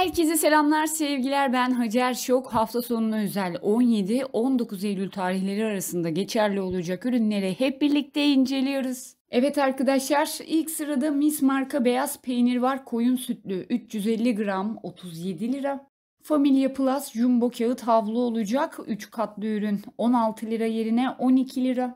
Herkese selamlar sevgiler ben Hacer Şok hafta sonuna özel 17-19 Eylül tarihleri arasında geçerli olacak ürünleri hep birlikte inceliyoruz. Evet arkadaşlar ilk sırada Miss marka beyaz peynir var koyun sütlü 350 gram 37 lira. Familia Plus jumbo kağıt havlu olacak 3 katlı ürün 16 lira yerine 12 lira.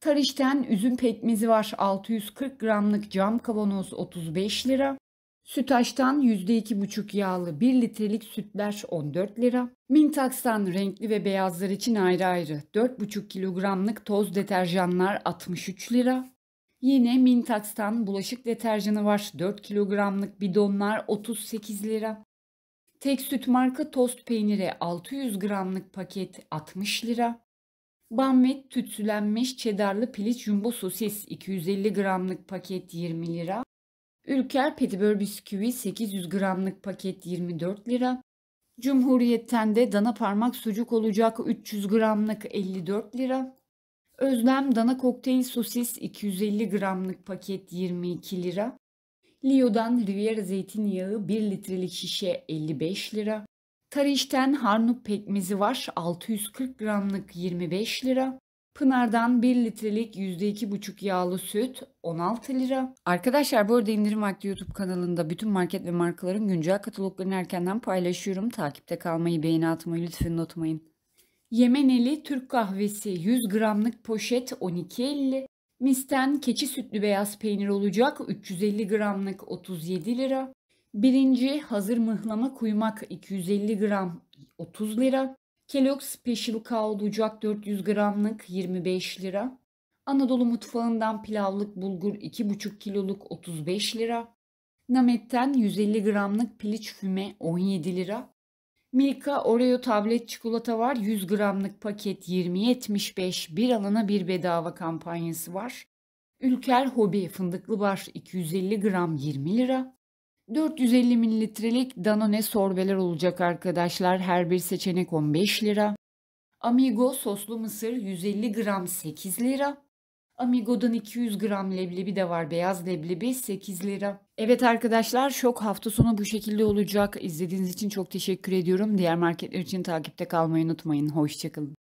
Tarişten üzüm pekmezi var 640 gramlık cam kavanoz 35 lira. Sütaş'tan %2,5 yağlı 1 litrelik sütler 14 lira. Mintax'tan renkli ve beyazlar için ayrı ayrı 4,5 kilogramlık toz deterjanlar 63 lira. Yine Mintax'tan bulaşık deterjanı var 4 kilogramlık bidonlar 38 lira. Tek süt marka tost peyniri 600 gramlık paket 60 lira. Banmet tütsülenmiş çedarlı piliç jumbo sosis 250 gramlık paket 20 lira. Ülker Petibör bisküvi 800 gramlık paket 24 lira. Cumhuriyet'ten de dana parmak sucuk olacak 300 gramlık 54 lira. Özlem dana kokteyl sosis 250 gramlık paket 22 lira. Lio'dan Riviera zeytinyağı 1 litrelik şişe 55 lira. Tariş'ten harnup pekmezi var 640 gramlık 25 lira. Pınar'dan 1 litrelik %2,5 yağlı süt 16 lira. Arkadaşlar bu arada indirim vakti YouTube kanalında bütün market ve markaların güncel kataloglarını erkenden paylaşıyorum. Takipte kalmayı, beğeni atmayı lütfen unutmayın. Yemeneli Türk kahvesi 100 gramlık poşet 12.50. Misten keçi sütlü beyaz peynir olacak 350 gramlık 37 lira. Birinci hazır mıhlama kuymak 250 gram 30 lira. Kellogg's Special Cow Ducak 400 gramlık 25 lira. Anadolu mutfağından pilavlık bulgur 2,5 kiloluk 35 lira. Namet'ten 150 gramlık piliç füme 17 lira. Milka Oreo tablet çikolata var. 100 gramlık paket 20.75 bir alana bir bedava kampanyası var. Ülker Hobi fındıklı var 250 gram 20 lira. 450 mililitrelik Danone sorbeler olacak arkadaşlar. Her bir seçenek 15 lira. Amigo soslu mısır 150 gram 8 lira. Amigo'dan 200 gram leblebi de var. Beyaz leblebi 8 lira. Evet arkadaşlar şok hafta sonu bu şekilde olacak. İzlediğiniz için çok teşekkür ediyorum. Diğer marketler için takipte kalmayı unutmayın. Hoşçakalın.